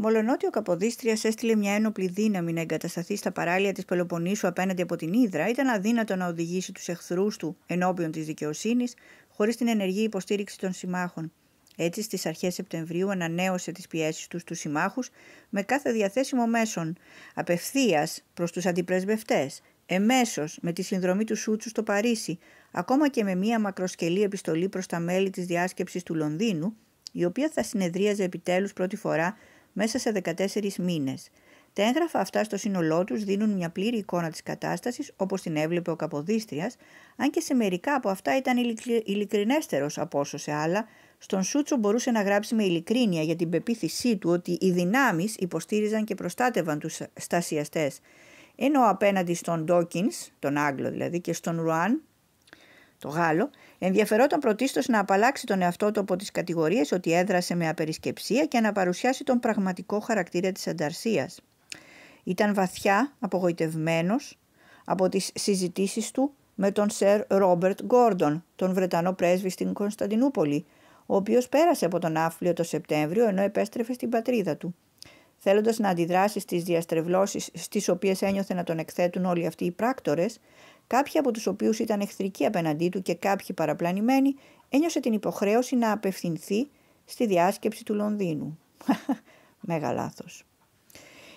Μολονότι ο Καποδίστριας έστειλε μια ένοπλη δύναμη να εγκατασταθεί στα παράλια της Πελοποννήσου απέναντι από την Ήδρα, ήταν αδύνατο να οδηγήσει τους εχθρούς του ενώπιον της δικαιοσύνης χωρίς την ενεργή υποστήριξη των συμμάχων. Έτσι, στις αρχές Σεπτεμβρίου ανανέωσε τις πιέσεις τους στους συμμάχους με κάθε διαθέσιμο μέσον, απευθείας προς τους αντιπρεσβευτές, εμέσως με τη συνδρομή του Σούτσου στο Παρίσι, ακόμα και με μία μακροσκελή επιστολή προς τα μέλη της διάσκεψης του Λονδίνου, η οποία θα συνεδρίαζε επιτέλους πρώτη φορά μέσα σε 14 μήνες. Τα έγγραφα αυτά στο σύνολό τους δίνουν μια πλήρη εικόνα της κατάστασης όπως την έβλεπε ο Καποδίστριας, αν και σε μερικά από αυτά ήταν ειλικρινέστερος από όσο σε άλλα, στον Σούτσο μπορούσε να γράψει με ειλικρίνεια για την πεποίθησή του ότι οι δυνάμεις υποστήριζαν και προστάτευαν τους στασιαστές, Ενώ απέναντι στον Ντόκιν, τον Άγγλο δηλαδή, και στον Ρουάν, το Γάλλο, ενδιαφερόταν πρωτίστως να απαλλάξει τον εαυτό του από τις κατηγορίες ότι έδρασε με απερισκεψία και να παρουσιάσει τον πραγματικό χαρακτήρα της ανταρσίας. Ήταν βαθιά απογοητευμένος από τις συζητήσεις του με τον Σερ Ρόμπερτ Γκόρντον, τον Βρετανό πρέσβη στην Κωνσταντινούπολη, ο οποίος πέρασε από τον Άφλιο το Σεπτέμβριο ενώ επέστρεφε στην πατρίδα του. Θέλοντας να αντιδράσει στις διαστρεβλώσεις στις οποίες ένιωθε να τον εκθέτουν όλοι αυτοί οι πράκτορες, κάποιοι από τους οποίους ήταν εχθρικοί απέναντί του και κάποιοι παραπλανημένοι, ένιωσε την υποχρέωση να απευθυνθεί στη διάσκεψη του Λονδίνου. Μέγα λάθος.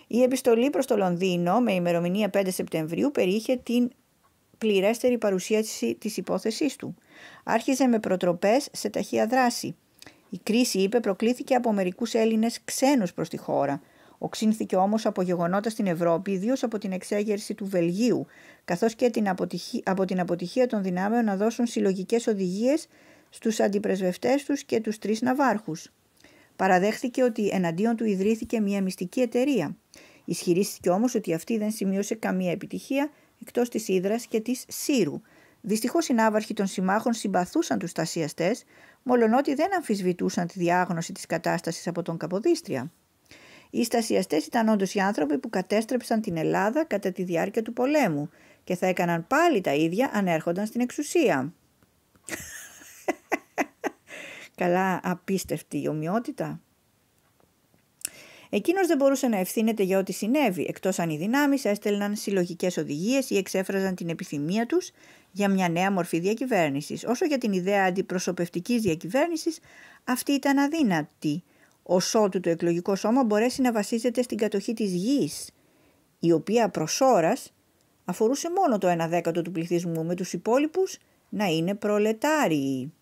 Η επιστολή προς το Λονδίνο με ημερομηνία 5 Σεπτεμβρίου περιείχε την πληρέστερη παρουσίαση της υπόθεσής του. Άρχιζε με προτροπές σε ταχεία δράση. Η κρίση, είπε, προκλήθηκε από μερικούς Έλληνες ξένους προς τη χώρα, Οξύνθηκε όμως από γεγονότα στην Ευρώπη, ιδίως από την εξέγερση του Βελγίου, καθώς και την από την αποτυχία των δυνάμεων να δώσουν συλλογικές οδηγίες στους αντιπρεσβευτές τους και τους τρεις ναυάρχους. Παραδέχθηκε ότι εναντίον του ιδρύθηκε μια μυστική εταιρεία. Ισχυρίστηκε όμως ότι αυτή δεν σημείωσε καμία επιτυχία εκτός της Ήδρας και της Σύρου. Δυστυχώς οι ναύαρχοι των συμμάχων συμπαθούσαν τους στασιαστές, μόλον ότι δεν αμφισβητούσαν τη διάγνωση της κατάστασης από τον Καποδίστρια. Οι στασιαστές ήταν όντως οι άνθρωποι που κατέστρεψαν την Ελλάδα κατά τη διάρκεια του πολέμου και θα έκαναν πάλι τα ίδια αν έρχονταν στην εξουσία. Καλά απίστευτη η ομοιότητα. Εκείνος δεν μπορούσε να ευθύνεται για ό,τι συνέβη, εκτός αν οι δυνάμεις έστελναν συλλογικές οδηγίες ή εξέφραζαν την επιθυμία τους για μια νέα μορφή διακυβέρνησης. Όσο για την ιδέα αντιπροσωπευτικής διακυβέρνησης, αυτή ήταν αδύνατη ο ότου το εκλογικό σώμα μπορέσει να βασίζεται στην κατοχή της γης, η οποία προς ώρας αφορούσε μόνο το 1 δέκατο του πληθυσμού με τους υπόλοιπους να είναι προλετάριοι.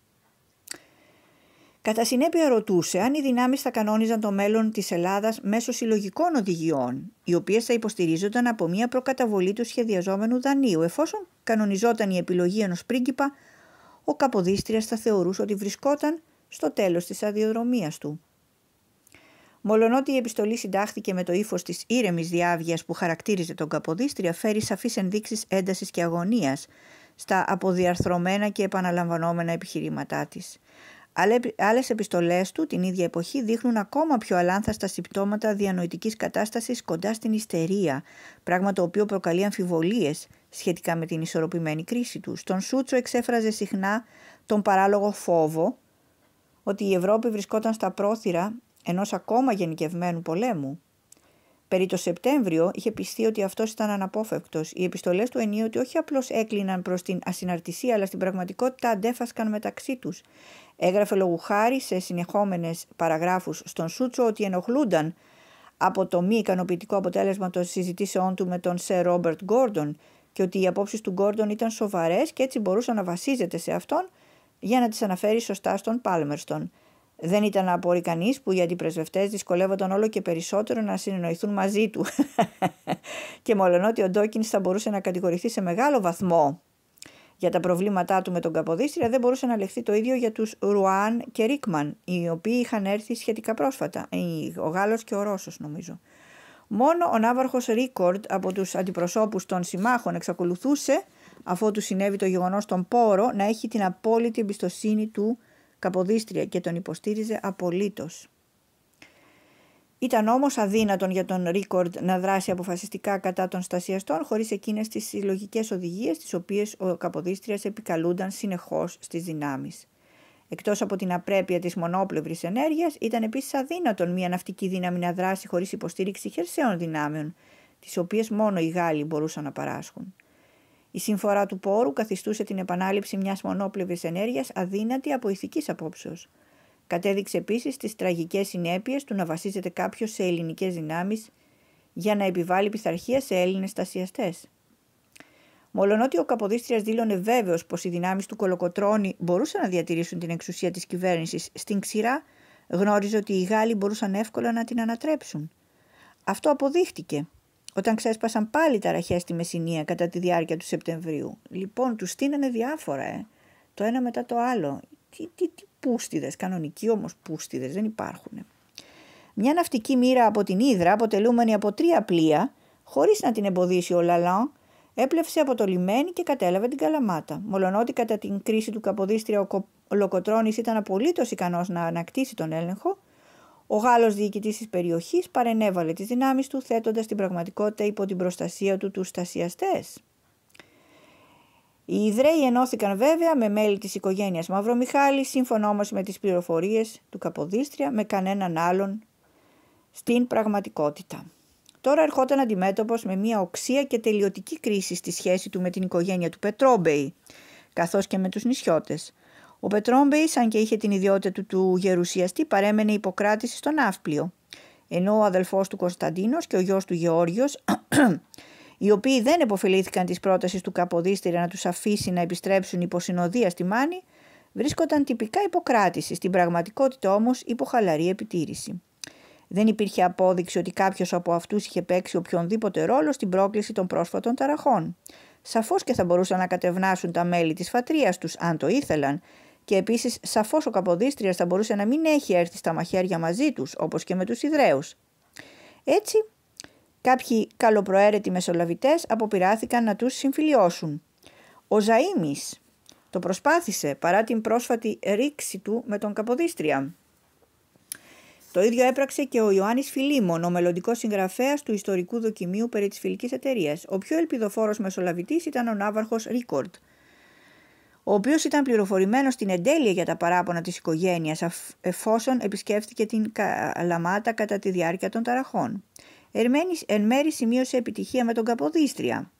Κατά συνέπεια ρωτούσε αν οι δυνάμεις θα κανόνιζαν το μέλλον της Ελλάδας μέσω συλλογικών οδηγιών, οι οποίες θα υποστηρίζονταν από μια προκαταβολή του σχεδιαζόμενου δανείου, εφόσον κανονιζόταν η επιλογή ενός πρίγκιπα, ο Καποδίστριας θα θεωρούσε ότι βρισκόταν στο τέλος της αδειοδρομίας του. Μολονότι η επιστολή συντάχθηκε με το ύφος της ήρεμης διάβγειας που χαρακτήριζε τον Καποδίστρια, φέρει σαφείς ενδείξεις έντασης και αγωνίας στα αποδιαρθρωμένα και επαναλαμβανόμενα επιχειρήματά της. Άλλε επιστολές του την ίδια εποχή δείχνουν ακόμα πιο αλάνθαστα συμπτώματα διανοητικής κατάστασης κοντά στην ιστερία, πράγμα το οποίο προκαλεί αμφιβολίες σχετικά με την ισορροπημένη κρίση τους. Στον Σούτσο εξέφραζε συχνά τον παράλογο φόβο ότι η Ευρώπη βρισκόταν στα πρόθυρα Ενός ακόμα γενικευμένου πολέμου. Περί το Σεπτέμβριο είχε πιστεί ότι αυτός ήταν αναπόφευκτος. Οι επιστολές του ενίοτε όχι απλώς έκλειναν προς την ασυναρτησία, αλλά στην πραγματικότητα αντέφασκαν μεταξύ τους. Έγραφε λόγου χάρη σε συνεχόμενες παραγράφους στον Σούτσο ότι ενοχλούνταν από το μη ικανοποιητικό αποτέλεσμα των συζητήσεών του με τον Σερ Ρόμπερτ Γκόρντον και ότι οι απόψεις του Γκόρντον ήταν σοβαρές και έτσι μπορούσε να βασίζεται σε αυτόν για να τις αναφέρει σωστά στον Πάλμερστον. Δεν ήταν να απορεί κανείς που οι αντιπρεσβευτέ δυσκολεύονταν όλο και περισσότερο να συνεννοηθούν μαζί του. και ότι ο Ντόκιν θα μπορούσε να κατηγορηθεί σε μεγάλο βαθμό για τα προβλήματά του με τον Καποδίστρια, δεν μπορούσε να λεχθεί το ίδιο για τους Ρουάν και Ρίκμαν, οι οποίοι είχαν έρθει σχετικά πρόσφατα. Ε, ο Γάλλος και ο Ρώσος, νομίζω. Μόνο ο ναύαρχος Ρίκορντ από τους αντιπροσώπους των συμμάχων εξακολουθούσε, αφού του συνέβη το γεγονός στον Πόρο, να έχει την απόλυτη εμπιστοσύνη του Καποδίστρια και τον υποστήριζε απολύτως. Ήταν όμως αδύνατον για τον Ρίκορντ να δράσει αποφασιστικά κατά των στασιαστών χωρίς εκείνες τις συλλογικές οδηγίες τις οποίες ο Καποδίστριας επικαλούνταν συνεχώς στις δυνάμεις. Εκτός από την απρέπεια της μονόπλευρης ενέργειας, ήταν επίσης αδύνατον μια ναυτική δύναμη να δράσει χωρίς υποστήριξη χερσαίων δυνάμεων, τις οποίες μόνο οι Γάλλοι μπορούσαν να παράσχουν. Η συμφορά του πόρου καθιστούσε την επανάληψη μιας μονόπλευρης ενέργειας αδύνατη από ηθικής απόψεως. Κατέδειξε επίσης τις τραγικές συνέπειες του να βασίζεται κάποιος σε ελληνικές δυνάμεις για να επιβάλλει πειθαρχία σε Έλληνες στασιαστές. Μολονότι ο Καποδίστριας δήλωνε βέβαιος πως οι δυνάμεις του Κολοκοτρώνη μπορούσαν να διατηρήσουν την εξουσία της κυβέρνησης στην ξηρά, γνώριζε ότι οι Γάλλοι μπορούσαν εύκολα να την ανατρέψουν. Αυτό αποδείχτηκε όταν ξέσπασαν πάλι τα ραχέ στη Μεσσηνία κατά τη διάρκεια του Σεπτεμβρίου. Λοιπόν, τους στείνανε διάφορα, ε. το ένα μετά το άλλο. Τι, τι, τι πούστιδες, κανονικοί όμως πούστιδες, δεν υπάρχουν. Ε. Μια ναυτική μοίρα από την Ήδρα, αποτελούμενη από τρία πλοία, χωρίς να την εμποδίσει ο Λαλάν, έπλευσε από το λιμένι και κατέλαβε την Καλαμάτα. Μολονότι κατά την κρίση του Καποδίστρια ο Λοκοτρόνη ήταν απολύτως ικανός να ανακτήσει τον έλεγχο, ο Γάλλος διοικητής της περιοχής παρενέβαλε τις δυνάμεις του θέτοντας την πραγματικότητα υπό την προστασία του τους στασιαστές. Οι Ιδραίοι ενώθηκαν βέβαια με μέλη της οικογένειας Μαυρομιχάλη, σύμφωνα όμως με τις πληροφορίες του Καποδίστρια, με κανέναν άλλον στην πραγματικότητα. Τώρα ερχόταν αντιμέτωπος με μια οξία και τελειωτική κρίση στη σχέση του με την οικογένεια του Πετρόμπεϊ, καθώς και με τους νησιώτες. Ο Πετρόμπεϊς, αν και είχε την ιδιότητα του, του γερουσιαστή, παρέμενε υποκράτηση στον Αύπλιο. Ενώ ο αδελφός του Κωνσταντίνος και ο γιος του Γεώργιος, οι οποίοι δεν επωφελήθηκαν της πρότασης του Καποδίστρια να τους αφήσει να επιστρέψουν υπό συνοδεία στη Μάνη, βρίσκονταν τυπικά υποκράτηση, στην πραγματικότητα όμως υπό χαλαρή επιτήρηση. Δεν υπήρχε απόδειξη ότι κάποιος από αυτούς είχε παίξει οποιονδήποτε ρόλο στην πρόκληση των πρόσφατων ταραχών. Σαφώς και θα μπορούσαν να κατευνάσουν τα μέλη της φατρίας τους, αν το ήθελαν, και επίσης σαφώς ο Καποδίστριας θα μπορούσε να μην έχει έρθει στα μαχαίρια μαζί τους, όπως και με τους Ιδραίους. Έτσι, κάποιοι καλοπροαίρετοι μεσολαβητές αποπειράθηκαν να τους συμφιλιώσουν. Ο Ζαΐμις το προσπάθησε παρά την πρόσφατη ρήξη του με τον Καποδίστρια. Το ίδιο έπραξε και ο Ιωάννης Φιλίμων, ο μελλοντικός συγγραφέας του ιστορικού δοκιμίου περί της φιλικής εταιρείας. Ο πιο ελπιδοφόρος μεσολαβητής ήταν ο ναύαρχος Ρίκορτ ο οποίος ήταν πληροφορημένος στην εντέλεια για τα παράπονα της οικογένειας, εφόσον επισκέφθηκε την Καλαμάτα κατά τη διάρκεια των ταραχών. Εν μέρη σημείωσε επιτυχία με τον Καποδίστρια,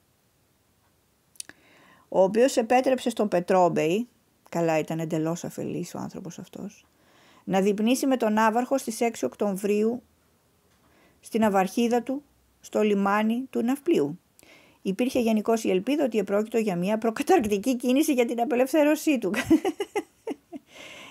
ο οποίος επέτρεψε στον Πετρόμπεϊ, καλά ήταν εντελώς αφελής ο άνθρωπος αυτός, να διπνήσει με τον Άβαρχο στις 6 Οκτωβρίου στην αβαρχίδα του στο λιμάνι του Ναυπλίου. Υπήρχε γενικώς η ελπίδα ότι επρόκειτο για μια προκαταρκτική κίνηση για την απελευθέρωσή του.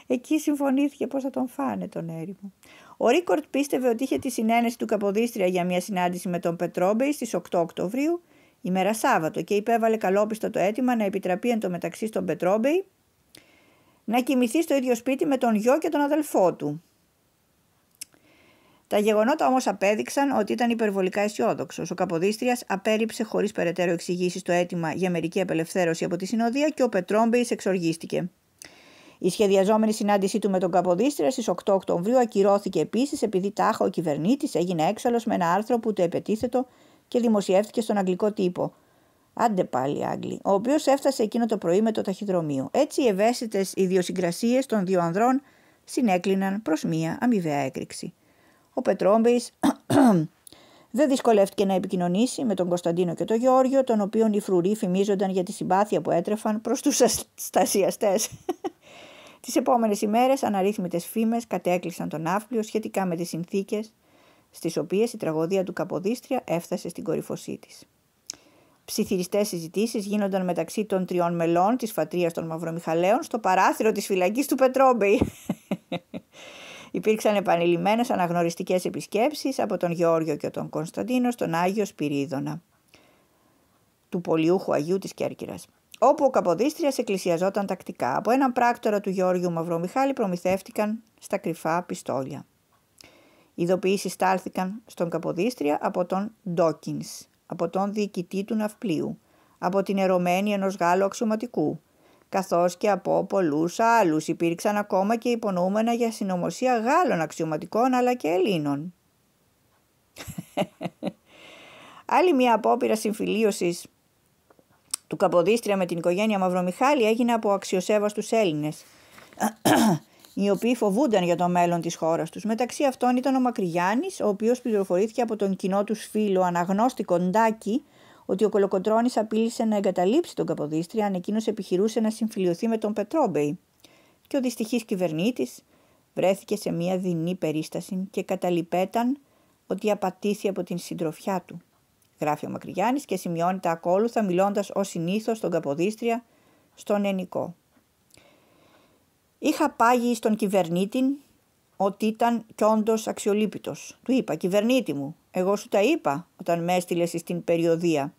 Εκεί συμφωνήθηκε πώς θα τον φάνε τον έρημο. Ο Ρίκορτ πίστευε ότι είχε τη συνένεση του Καποδίστρια για μια συνάντηση με τον Πετρόμπεϊ στις 8 Οκτωβρίου, ημέρα Σάββατο, και υπέβαλε καλόπιστο το αίτημα να επιτραπεί εντωμεταξύ μεταξύ στον Πετρόμπεϊ να κοιμηθεί στο ίδιο σπίτι με τον γιο και τον αδελφό του. Τα γεγονότα όμως απέδειξαν ότι ήταν υπερβολικά αισιόδοξος. Ο Καποδίστριας απέρριψε χωρίς περαιτέρω εξηγήσεις το αίτημα για μερική απελευθέρωση από τη συνοδεία και ο Πετρόμπεϊ εξοργίστηκε. Η σχεδιαζόμενη συνάντησή του με τον Καποδίστρια στις 8 Οκτωβρίου ακυρώθηκε επίσης επειδή τάχα ο κυβερνήτης έγινε έξαλλος με ένα άρθρο που το επετίθετο και δημοσιεύτηκε στον αγγλικό τύπο. Άντε πάλι Άγγλοι, ο οποίος έφτασε εκείνο το πρωί με το ταχυδρομείο. Έτσι οι ευαίσθητες ιδιοσυγκρασίες των δύο ανδρών συνέκλυναν προς μία αμοιβαία έκρηξη ο Πετρόμπης δεν δυσκολεύτηκε να επικοινωνήσει με τον Κωνσταντίνο και τον Γεώργιο, τον οποίο οι φρουροί φημίζονταν για τη συμπάθεια που έτρεφαν προς τους στασιαστές. Τις επόμενες ημέρες αναρρύθμιτες φήμες κατέκλυσαν τον Αύπλιο σχετικά με τις συνθήκες στις οποίες η τραγωδία του Καποδίστρια έφτασε στην κορυφωσή της. Ψιθυριστές συζητήσεις γίνονταν μεταξύ των τριών μελών της Φατριά των Μαυρομιχαλαίων στο παράθυρο της φυλακής του Πετρόμπεϊ. Υπήρξαν επανειλημμένες αναγνωριστικές επισκέψεις από τον Γεώργιο και τον Κωνσταντίνο στον Άγιο Σπυρίδωνα του Πολιούχου Αγίου της Κέρκυρας. Όπου ο Καποδίστριας εκκλησιαζόταν τακτικά. Από έναν πράκτορα του Γεώργιου Μαυρομιχάλη προμηθεύτηκαν στα κρυφά πιστόλια. Ειδοποιήσει στάλθηκαν στον Καποδίστρια από τον Ντόκιν, από τον διοικητή του ναυπλίου, από την ερωμένη ενός Γάλλου αξιωματικού, καθώς και από πολλούς άλλους υπήρξαν ακόμα και υπονοούμενα για συνωμοσία Γάλλων αξιωματικών αλλά και Ελλήνων. Άλλη μια απόπειρα συμφιλίωσης του Καποδίστρια με την οικογένεια Μαυρομιχάλη έγινε από αξιοσέβαστους Έλληνες, οι οποίοι φοβούνταν για το μέλλον της χώρας τους. Μεταξύ αυτών ήταν ο Μακρυγιάννης, ο οποίος πληροφορήθηκε από τον κοινό τους φίλο αναγνώστη Κοντάκη, ότι ο Κολοκοντρώνης απείλησε να εγκαταλείψει τον Καποδίστρια αν εκείνος επιχειρούσε να συμφιλειωθεί με τον Πετρόμπεϊ. Και ο δυστυχής κυβερνήτης βρέθηκε σε μια δεινή περίσταση και καταλυπέταν ότι απατήθη από την συντροφιά του. Γράφει ο Μακρυγιάννης και σημειώνει τα ακόλουθα μιλώντας ως συνήθως τον Καποδίστρια στον Ενικό. Είχα πάγει στον κυβερνήτη ότι ήταν κι όντως Του είπα, Κυβερνήτη μου, εγώ σου τα είπα όταν με έστειλες στην περιοδία.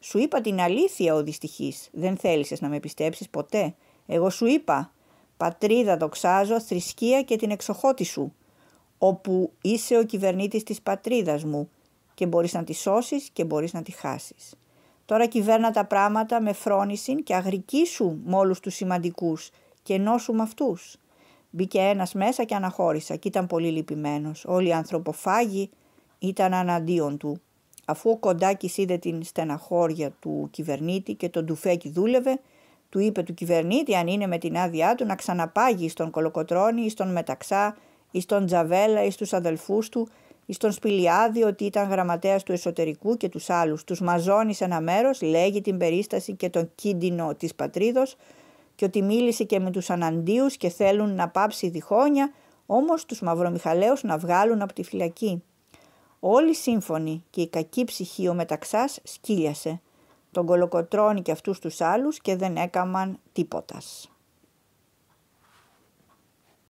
Σου είπα την αλήθεια ο δυστυχής. Δεν θέλησες να με πιστέψεις ποτέ. Εγώ σου είπα. Πατρίδα δοξάζω, θρησκεία και την εξοχότη σου. Όπου είσαι ο κυβερνήτης της πατρίδας μου και μπορείς να τη σώσεις και μπορείς να τη χάσεις. Τώρα κυβέρνα τα πράγματα με φρόνηση και αγρική σου με όλους τους σημαντικούς και ενώσου με αυτούς. Μπήκε ένας μέσα και αναχώρησα και ήταν πολύ λυπημένος. Όλοι οι ανθρωποφάγοι ήταν αναντίον του Αφού ο Κοντάκης είδε την στεναχώρια του κυβερνήτη και τον τουφέκι δούλευε, του είπε του κυβερνήτη αν είναι με την άδειά του να ξαναπάγει στον Κολοκοτρώνη ή στον Μεταξά ή στον Τζαβέλα ή στου αδελφούς του ή στον Σπηλιάδη ότι ήταν γραμματέας του εσωτερικού και τους άλλους. Τους μαζώνεις σε ένα μέρος, λέγει την περίσταση και τον κίνδυνο της πατρίδος και ότι μίλησε και με τους αναντίους και θέλουν να πάψει διχόνια, όμως τους Μαυρομιχαλαίους να βγάλουν από τη φυλακή. Όλοι σύμφωνη και η κακή ψυχή ο μεταξάς σκύλιασε. Τον κολοκοτρώνει και αυτούς τους άλλους και δεν έκαμαν τίποτας.